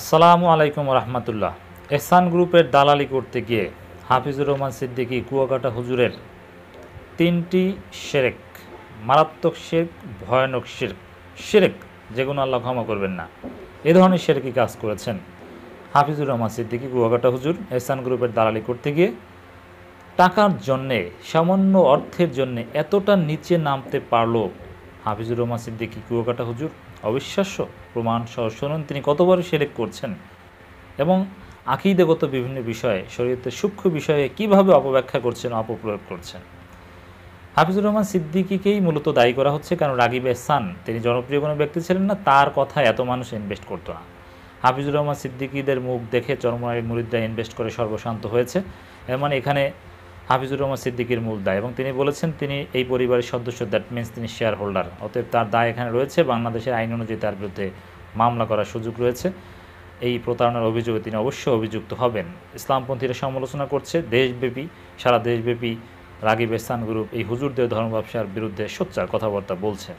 আসসালামু আলাইকুম রহমতুল্লাহ এহসান গ্রুপের দালালি করতে গিয়ে হাফিজুর রহমান সিদ্দিকী কুয়াকাটা হুজুরের তিনটি শেরেক মারাত্মক শেরক ভয়ানক শেরক শেরেক যেগুলো আল্লাহ ক্ষমা করবেন না এ ধরনের শেরকি কাজ করেছেন হাফিজুর রহমান সিদ্দিকী কুয়াকাটা হুজুর এহসান গ্রুপের দালালি করতে গিয়ে টাকার জন্যে সামান্য অর্থের জন্যে এতটা নিচে নামতে পারল হাফিজুর রহমান সিদ্দিকী কুয়াকাটা হুজুর অবিশ্বাস্য প্রমাণসহ শুনুন তিনি কতবার সেরেক করছেন এবং আকিদেগত বিভিন্ন বিষয়ে শরীয়তের সূক্ষ্ম বিষয়ে কিভাবে অপব্যাখ্যা করছেন অপপ্রয়োগ করছেন হাফিজুর রহমান সিদ্দিকিকেই মূলত দায়ী করা হচ্ছে কারণ রাগিব এহসান তিনি জনপ্রিয় কোনো ব্যক্তি ছিলেন না তার কথা এত মানুষ ইনভেস্ট করতো না হাফিজুর রহমান সিদ্দিকিদের মুখ দেখে চরমনারী মুরিদরা ইনভেস্ট করে সর্বশান্ত হয়েছে এর মানে এখানে হাফিজুর রহমান সিদ্দিকির মূল দায় এবং তিনি বলেছেন তিনি এই পরিবারের সদস্য দ্যাট মিনস তিনি শেয়ার হোল্ডার অতএব তার দায় এখানে রয়েছে বাংলাদেশের আইন অনুযায়ী তার বিরুদ্ধে মামলা করার সুযোগ রয়েছে এই প্রতারণার অভিযোগে তিনি অবশ্যই অভিযুক্ত হবেন ইসলামপন্থীরা সমালোচনা করছে দেশব্যাপী সারা দেশব্যাপী রাগিব এহসান গ্রুপ এই হুজুরদের ধর্ম ব্যবসার বিরুদ্ধে সোচ্চার কথাবার্তা বলছে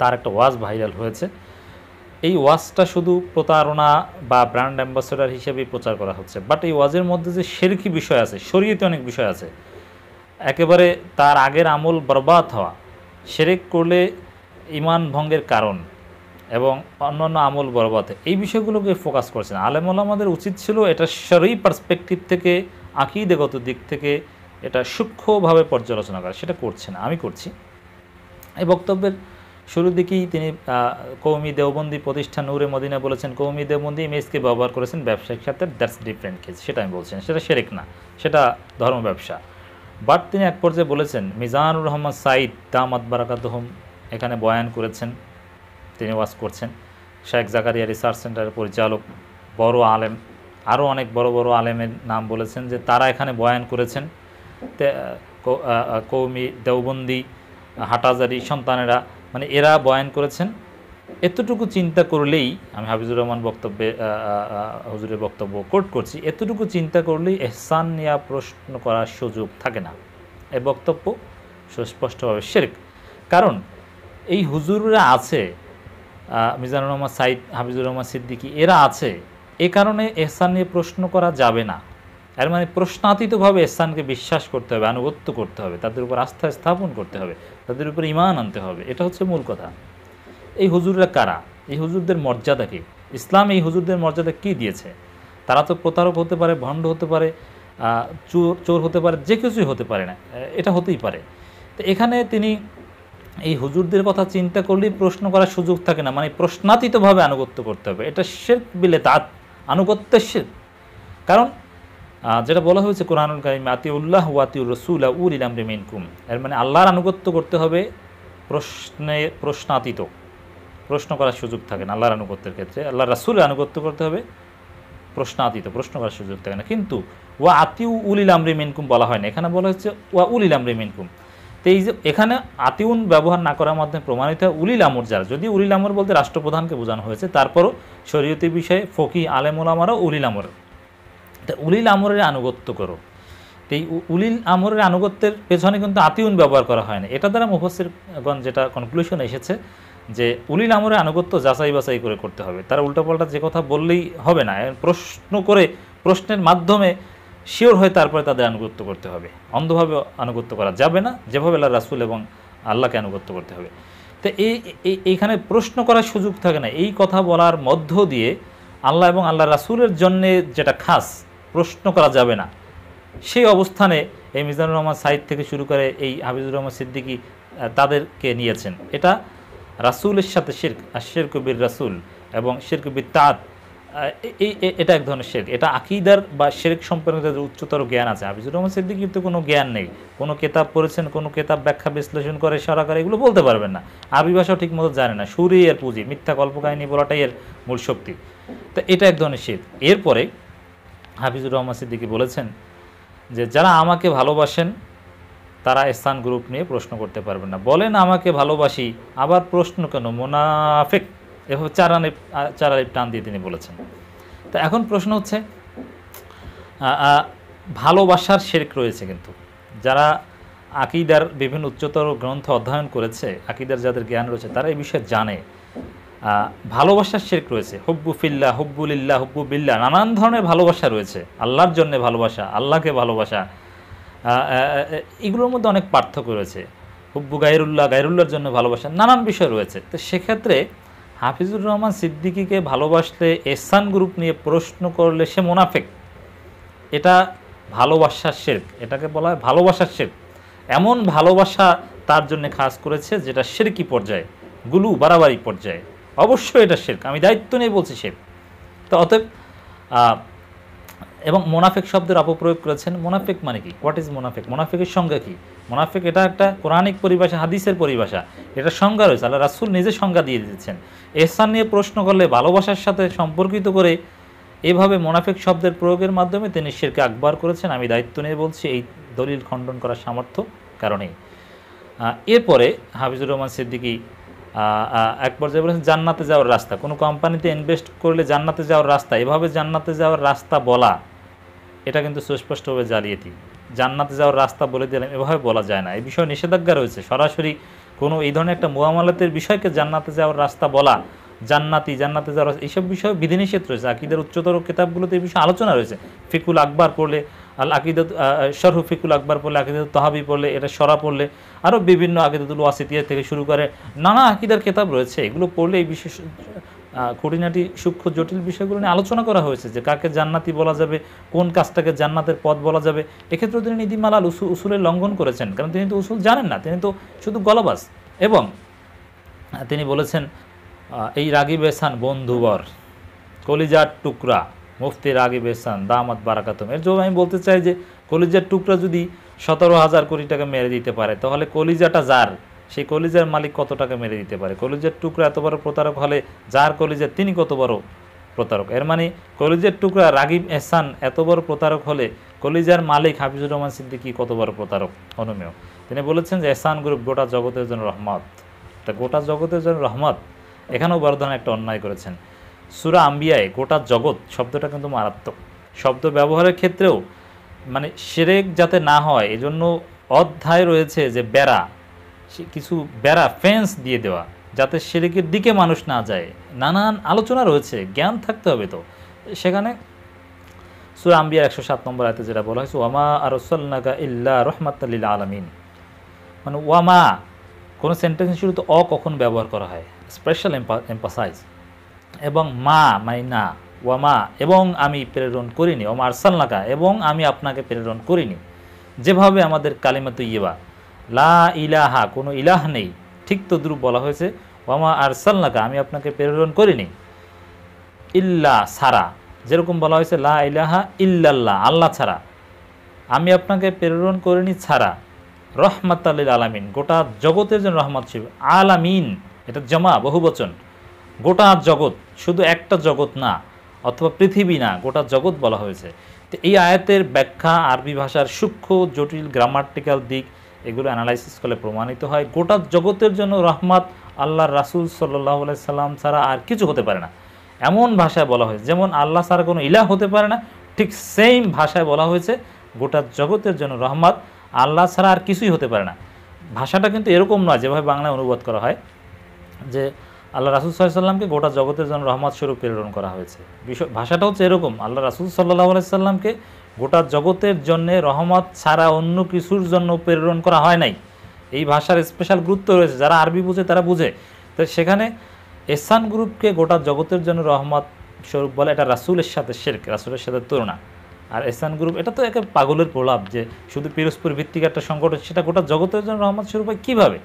তার একটা ওয়াজ ভাইরাল হয়েছে এই ওয়াজটা শুধু প্রতারণা বা ব্র্যান্ড অ্যাম্বাসেডার হিসেবে প্রচার করা হচ্ছে বাট এই ওয়াজের মধ্যে যে শেরকি বিষয় আছে শরীয়তে অনেক বিষয় আছে একেবারে তার আগের আমল বরবাদ হওয়া সেরেক করলে ইমান ভঙ্গের কারণ এবং অন্যান্য আমল বরবাদে এই বিষয়গুলোকে ফোকাস করছেন আলেমুল আমাদের উচিত ছিল এটা সরি পার্সপেক্টিভ থেকে দেগত দিক থেকে এটা সূক্ষ্মভাবে পর্যালোচনা করা সেটা করছে না আমি করছি এই বক্তব্যের শুরুর দিকেই তিনি কৌমি দেওবন্দি প্রতিষ্ঠান নূরে মদিনা বলেছেন কৌমি দেওবন্দি ইমেজকে ব্যবহার করেছেন ব্যবসায়িক সাথে দ্যাটস ডিফারেন্ট কেস সেটা আমি বলছেন সেটা সেরেক না সেটা ধর্ম ব্যবসা বাট তিনি এক পর্যায়ে বলেছেন মিজানুর রহমান সাইদ দামাত বারাকাতহম এখানে বয়ান করেছেন তিনি ওয়াজ করছেন শেখ জাকারিয়া রিসার্চ সেন্টারের পরিচালক বড় আলেম আরও অনেক বড় বড় আলেমের নাম বলেছেন যে তারা এখানে বয়ান করেছেন কৌমি দেওবন্দি হাটাজারি সন্তানেরা মানে এরা বয়ান করেছেন এতটুকু চিন্তা করলেই আমি হাফিজুর রহমান বক্তব্যে হুজুরের বক্তব্য কোর্ট করছি এতটুকু চিন্তা করলেই এহসান নিয়া প্রশ্ন করার সুযোগ থাকে না এ বক্তব্য সুস্পষ্টভাবে শেরক কারণ এই হুজুররা আছে মিজানুর রহমান সাইদ হাফিজুর রহমান সিদ্দিকী এরা আছে এ কারণে এহসান নিয়ে প্রশ্ন করা যাবে না এর মানে প্রশ্নাতীতভাবে স্থানকে বিশ্বাস করতে হবে আনুগত্য করতে হবে তাদের উপর আস্থা স্থাপন করতে হবে তাদের উপর ইমান আনতে হবে এটা হচ্ছে মূল কথা এই হুজুররা কারা এই হুজুরদের মর্যাদা কী ইসলাম এই হুজুরদের মর্যাদা কি দিয়েছে তারা তো প্রতারক হতে পারে ভণ্ড হতে পারে চোর চোর হতে পারে যে কিছুই হতে পারে না এটা হতেই পারে তো এখানে তিনি এই হুজুরদের কথা চিন্তা করলেই প্রশ্ন করার সুযোগ থাকে না মানে প্রশ্নাতীতভাবে আনুগত্য করতে হবে এটা শেখ বিলে তাঁত আনুগত্যের শেখ কারণ যেটা বলা হয়েছে কোরআনুল কারিম আতিউল্লাহ ওয়াতি রসুল উল ইলাম কুম এর মানে আল্লাহর আনুগত্য করতে হবে প্রশ্নে প্রশ্নাতীত প্রশ্ন করার সুযোগ থাকে না আল্লাহর আনুগত্যের ক্ষেত্রে আল্লাহ রাসুলের আনুগত্য করতে হবে প্রশ্নাতীত প্রশ্ন করার সুযোগ থাকে না কিন্তু ওয়া আতিউ উল ইলাম কুম বলা হয় না এখানে বলা হচ্ছে ওয়া উল ইলাম কুম তো এই যে এখানে আতিউন ব্যবহার না করার মাধ্যমে প্রমাণিত হয় উলিল আমর যার যদি উলিল আমর বলতে রাষ্ট্রপ্রধানকে বোঝানো হয়েছে তারপরও শরীয়তি বিষয়ে ফকি আলেমুল আমারও উলিল আমর তা উলিল আমরের আনুগত্য করো তো এই উলিল আমরের আনুগত্যের পেছনে কিন্তু আতিউন ব্যবহার করা হয় না এটা দ্বারা মুফসিরগণ যেটা কনক্লুশন এসেছে যে উলিল আমরে আনুগত্য যাচাই বাছাই করে করতে হবে তারা উল্টাপাল্টা যে কথা বললেই হবে না প্রশ্ন করে প্রশ্নের মাধ্যমে শিওর হয়ে তারপরে তাদের আনুগত্য করতে হবে অন্ধভাবে আনুগত্য করা যাবে না যেভাবে আল্লাহ রাসুল এবং আল্লাহকে আনুগত্য করতে হবে তো এই এইখানে প্রশ্ন করার সুযোগ থাকে না এই কথা বলার মধ্য দিয়ে আল্লাহ এবং আল্লাহ রাসুলের জন্যে যেটা খাস প্রশ্ন করা যাবে না সেই অবস্থানে এই মিজানুর রহমান সাইদ থেকে শুরু করে এই হাফিজুর রহমান সিদ্দিকী তাদেরকে নিয়েছেন এটা রাসুলের সাথে শেরক আর শেরকবির রাসুল এবং শেরক বির তাঁত এই এটা এক ধরনের শেরক এটা আকিদার বা শেরক সম্পর্কে তাদের উচ্চতর জ্ঞান আছে হাফিজুর রহমান সিদ্দিকি কিন্তু কোনো জ্ঞান নেই কোনো কেতাব পড়েছেন কোনো কেতাব ব্যাখ্যা বিশ্লেষণ করে সারা করে এগুলো বলতে পারবেন না আরবি ভাষাও ঠিকমতো জানে না সুরে এর পুঁজি মিথ্যা কল্পকাহিনী বলাটাই এর মূল শক্তি তো এটা এক ধরনের শেখ এরপরে হাফিজুর রহমান সিদ্দিকি বলেছেন যে যারা আমাকে ভালোবাসেন তারা স্থান গ্রুপ নিয়ে প্রশ্ন করতে পারবেন না বলেন আমাকে ভালোবাসি আবার প্রশ্ন কেন মোনাফেক এভাবে চারানে চারানিপ টান দিয়ে তিনি বলেছেন তা এখন প্রশ্ন হচ্ছে ভালোবাসার শেরক রয়েছে কিন্তু যারা আকিদার বিভিন্ন উচ্চতর গ্রন্থ অধ্যয়ন করেছে আকিদার যাদের জ্ঞান রয়েছে তারা এই বিষয়ে জানে ভালোবাসার শেখ রয়েছে হব্বু ফিল্লা হব্বুলিল্লা হব্বু বিল্লা নানান ধরনের ভালোবাসা রয়েছে আল্লাহর জন্য ভালোবাসা আল্লাহকে ভালোবাসা এগুলোর মধ্যে অনেক পার্থক্য রয়েছে হুব্বু গায়রুল্লাহ গায়রুল্লাহর জন্য ভালোবাসা নানান বিষয় রয়েছে তো সেক্ষেত্রে হাফিজুর রহমান সিদ্দিকিকে ভালোবাসলে এসান গ্রুপ নিয়ে প্রশ্ন করলে সে মোনাফেক এটা ভালোবাসার শেখ এটাকে বলা হয় ভালোবাসার শেখ এমন ভালোবাসা তার জন্য খাস করেছে যেটা সেরকি পর্যায়ে গুলু বাড়াবাড়ি পর্যায়ে অবশ্যই এটা শেরক আমি দায়িত্ব নিয়ে বলছি শেখ তো অতএব এবং মোনাফেক শব্দের অপপ্রয়োগ করেছেন মোনাফেক মানে কি হোয়াট ইজ মোনাফেক মোনাফেকের সংজ্ঞা কী মোনাফেক এটা একটা কোরআনিক পরিভাষা হাদিসের পরিভাষা এটা সংজ্ঞা রয়েছে আল্লাহ রাসুল নিজে সংজ্ঞা দিয়ে দিয়েছেন এহসান নিয়ে প্রশ্ন করলে ভালোবাসার সাথে সম্পর্কিত করে এভাবে মোনাফেক শব্দের প্রয়োগের মাধ্যমে তিনি শেরকে আকবার করেছেন আমি দায়িত্ব নিয়ে বলছি এই দলিল খণ্ডন করার সামর্থ্য কারণেই এরপরে হাফিজুর রহমান সিদ্দিকী এক পর্যায়ে বলেছেন জান্নাতে যাওয়ার রাস্তা কোনো কোম্পানিতে ইনভেস্ট করলে জান্নাতে যাওয়ার রাস্তা এভাবে জান্নাতে যাওয়ার রাস্তা বলা এটা কিন্তু সুস্পষ্টভাবে জালিয়েতি জান্নাতে যাওয়ার রাস্তা বলে দিলাম এভাবে বলা যায় না এই বিষয়ে নিষেধাজ্ঞা রয়েছে সরাসরি কোনো এই ধরনের একটা মোয়ামালাতের বিষয়কে জান্নাতে যাওয়ার রাস্তা বলা জান্নাতি জান্নাতে যাওয়ার এইসব বিষয়ে বিধিনিষেধ রয়েছে আকিদের উচ্চতর কেতাবগুলোতে এই বিষয়ে আলোচনা রয়েছে ফিকুল আকবার পড়লে আল আকিদাত শরহু আকবর পড়লে আকিদাত তহাবি পড়লে এটা সরা পড়লে আরও বিভিন্ন আকিদাতুল ওয়াসিতিয়া থেকে শুরু করে নানা আকিদার কেতাব রয়েছে এগুলো পড়লে এই বিশেষ খুঁটিনাটি সূক্ষ্ম জটিল বিষয়গুলো নিয়ে আলোচনা করা হয়েছে যে কাকে জান্নাতি বলা যাবে কোন কাজটাকে জান্নাতের পথ বলা যাবে এক্ষেত্রেও তিনি নীতিমালাল উসু উসুলের লঙ্ঘন করেছেন কারণ তিনি তো উসুল জানেন না তিনি তো শুধু গলাবাস এবং তিনি বলেছেন এই রাগিব বেসান বন্ধুবর কলিজার টুকরা মুফতি রাগিব এসান দামাত বারাকাতম এর জন্য আমি বলতে চাই যে কলিজার টুকরা যদি সতেরো হাজার কোটি টাকা মেরে দিতে পারে তাহলে কলিজাটা যার সেই কলিজার মালিক কত টাকা মেরে দিতে পারে কলিজার টুকরা এত বড় প্রতারক হলে যার কলিজার তিনি কত বড় প্রতারক এর মানে কলিজের টুকরা রাগিব এহসান এত বড় প্রতারক হলে কলিজার মালিক হাফিজুর রহমান সিদ্দিকী কত বড় প্রতারক অনুমেয় তিনি বলেছেন যে এহসান গ্রুপ গোটা জগতের জন্য রহমত তা গোটা জগতের জন্য রহমত এখানেও বড় একটা অন্যায় করেছেন সুরা আম্বিয়ায় গোটা জগৎ শব্দটা কিন্তু মারাত্মক শব্দ ব্যবহারের ক্ষেত্রেও মানে সেরেক যাতে না হয় এজন্য অধ্যায় রয়েছে যে বেড়া কিছু বেড়া ফেন্স দিয়ে দেওয়া যাতে সেরেকের দিকে মানুষ না যায় নানান আলোচনা রয়েছে জ্ঞান থাকতে হবে তো সেখানে সুরা আম্বিয়ার একশো সাত নম্বর আয়তে যেটা বলা হয়েছে ওয়ামা আর আরসল্লাগা ইল্লা রহমাতাল্লিল আলমিন মানে ওয়ামা কোনো সেন্টেন্স শুরু তো অ কখন ব্যবহার করা হয় স্পেশাল এম্পাসাইজ এবং মা মাইনা ওয়ামা এবং আমি প্রেরণ করিনি ওমা আরসাল্লাকা এবং আমি আপনাকে প্রেরণ করিনি যেভাবে আমাদের কালিমাত ইয়েবা লা ইলাহা কোনো ইলাহ নেই ঠিক তো দ্রুপ বলা হয়েছে ওয়ামা আরসাল্লাকা আমি আপনাকে প্রেরণ করিনি ইল্লা সারা যেরকম বলা হয়েছে লা ইলাহা ইল্লাল্লাহ আল্লাহ ছাড়া আমি আপনাকে প্রেরণ করিনি ছাড়া রহমাত আলিল আলামিন গোটা জগতের জন্য রহমত শিব আলামিন এটা জমা বহুবচন গোটা জগৎ শুধু একটা জগৎ না অথবা পৃথিবী না গোটা জগৎ বলা হয়েছে তো এই আয়াতের ব্যাখ্যা আরবি ভাষার সূক্ষ্ম জটিল গ্রামাটিক্যাল দিক এগুলো অ্যানালাইসিস করলে প্রমাণিত হয় গোটা জগতের জন্য রহমাত আল্লাহ রাসুল সাল্লাহ সাল্লাম ছাড়া আর কিছু হতে পারে না এমন ভাষায় বলা হয়েছে যেমন আল্লাহ ছাড়া কোনো ইলাহ হতে পারে না ঠিক সেম ভাষায় বলা হয়েছে গোটা জগতের জন্য রহমাত আল্লাহ ছাড়া আর কিছুই হতে পারে না ভাষাটা কিন্তু এরকম নয় যেভাবে বাংলায় অনুবাদ করা হয় যে আল্লাহ রাসুল সাল্লামকে গোটা জগতের জন্য রহমত স্বরূপ প্রেরণ করা হয়েছে বিষয় ভাষাটা হচ্ছে এরকম আল্লাহ রাসুল সাল্লাহ আলাইসাল্লামকে গোটা জগতের জন্যে রহমত ছাড়া অন্য কিছুর জন্য প্রেরণ করা হয় নাই এই ভাষার স্পেশাল গুরুত্ব রয়েছে যারা আরবি বুঝে তারা বুঝে তো সেখানে এসান গ্রুপকে গোটা জগতের জন্য রহমত স্বরূপ বলে এটা রাসুলের সাথে শেরক রাসুলের সাথে তুলনা আর এসান গ্রুপ এটা তো একে পাগলের প্রলাপ যে শুধু পিরোজপুর ভিত্তিক একটা সংগঠন সেটা গোটা জগতের জন্য রহমত স্বরূপ হয় কীভাবে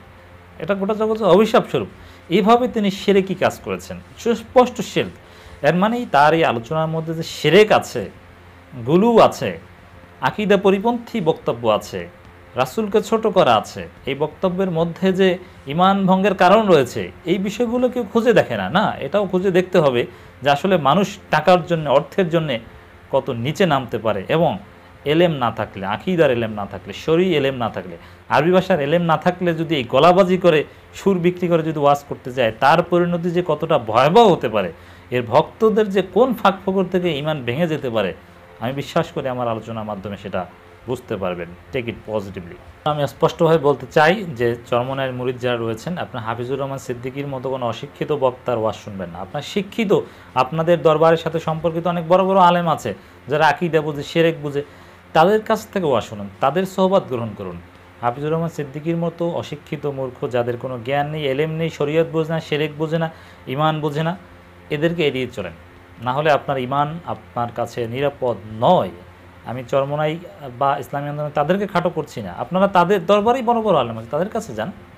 এটা গোটা জগতের অভিশাপ স্বরূপ এভাবে তিনি কি কাজ করেছেন সুস্পষ্ট শিল্প এর মানেই তার এই আলোচনার মধ্যে যে সেরেক আছে গুলু আছে আকিদা পরিপন্থী বক্তব্য আছে রাসুলকে ছোট করা আছে এই বক্তব্যের মধ্যে যে ইমান ভঙ্গের কারণ রয়েছে এই বিষয়গুলো কেউ খুঁজে দেখে না না এটাও খুঁজে দেখতে হবে যে আসলে মানুষ টাকার জন্য অর্থের জন্য কত নিচে নামতে পারে এবং এলেম না থাকলে আঁকিদার এলেম না থাকলে শরী এলেম না থাকলে আরবি ভাষার এলেম না থাকলে যদি এই গলাবাজি করে সুর বিক্রি করে যদি ওয়াজ করতে যায় তার পরিণতি যে কতটা ভয়াবহ হতে পারে এর ভক্তদের যে কোন ফাঁক ফকর থেকে ইমান ভেঙে যেতে পারে আমি বিশ্বাস করি আমার আলোচনার মাধ্যমে সেটা বুঝতে পারবেন টেক ইট পজিটিভলি আমি স্পষ্টভাবে বলতে চাই যে চরমনায়ের মুরিদ যারা রয়েছেন আপনার হাফিজুর রহমান সিদ্দিকির মতো কোনো অশিক্ষিত বক্তার ওয়াজ শুনবেন না আপনার শিক্ষিত আপনাদের দরবারের সাথে সম্পর্কিত অনেক বড় বড় আলেম আছে যারা আকিদা বুঝে সেরেক বুঝে তাদের কাছ থেকে ওয়া শুনুন তাদের সহবাদ গ্রহণ করুন হাফিজুর রহমান সিদ্দিকির মতো অশিক্ষিত মূর্খ যাদের কোনো জ্ঞান নেই এলেম নেই শরীয়ত বোঝে না শেরেক বোঝে না ইমান বোঝে না এদেরকে এড়িয়ে চলেন না হলে আপনার ইমান আপনার কাছে নিরাপদ নয় আমি চরমনাই বা ইসলামী আন্দোলন তাদেরকে খাটো করছি না আপনারা তাদের দরবারই বড় বড় আলম আছে তাদের কাছে যান